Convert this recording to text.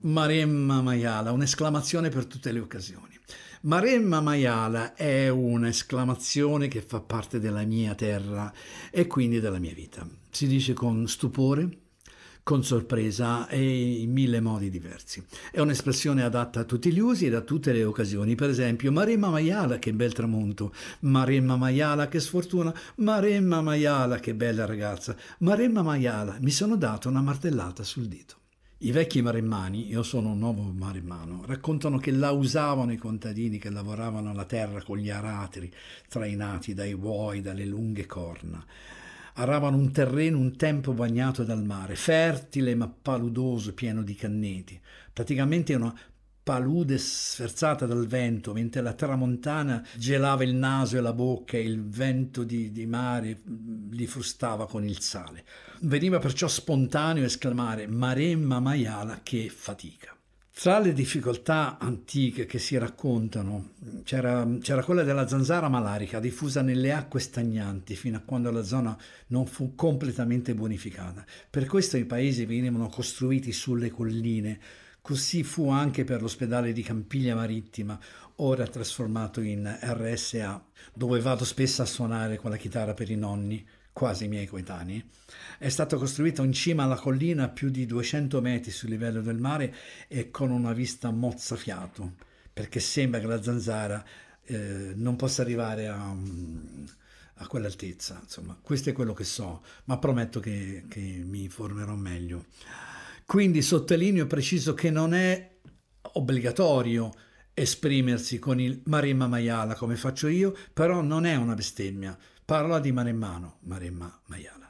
Maremma Maiala, un'esclamazione per tutte le occasioni. Maremma Maiala è un'esclamazione che fa parte della mia terra e quindi della mia vita. Si dice con stupore, con sorpresa e in mille modi diversi. È un'espressione adatta a tutti gli usi e a tutte le occasioni. Per esempio, Maremma Maiala, che bel tramonto. Maremma Maiala, che sfortuna. Maremma Maiala, che bella ragazza. Maremma Maiala, mi sono dato una martellata sul dito. I vecchi maremmani, io sono un nuovo maremmano, raccontano che la usavano i contadini che lavoravano la terra con gli aratri, trainati dai buoi, dalle lunghe corna. Aravano un terreno un tempo bagnato dal mare, fertile ma paludoso, pieno di canneti. Praticamente una palude sferzata dal vento, mentre la tramontana gelava il naso e la bocca e il vento di, di mare mm, li frustava con il sale. Veniva perciò spontaneo esclamare Maremma maiala che fatica. Tra le difficoltà antiche che si raccontano c'era, c'era, quella della zanzara malarica diffusa nelle acque stagnanti fino a quando la zona non fu completamente bonificata. Per questo i paesi venivano costruiti sulle colline Così fu anche per l'ospedale di Campiglia Marittima, ora trasformato in RSA, dove vado spesso a suonare con la chitarra per i nonni, quasi i miei coetanei. È stato costruito in cima alla collina a più di 200 metri sul livello del mare e con una vista mozzafiato, perché sembra che la zanzara eh, non possa arrivare a, mm, a, quell'altezza. Insomma, questo è quello che so, ma prometto che, che mi informerò meglio. Quindi sottolineo e preciso che non è obbligatorio esprimersi con il Maremma Maiala come faccio io, però non è una bestemmia. Parla di Maremmano, Maremma Maiala.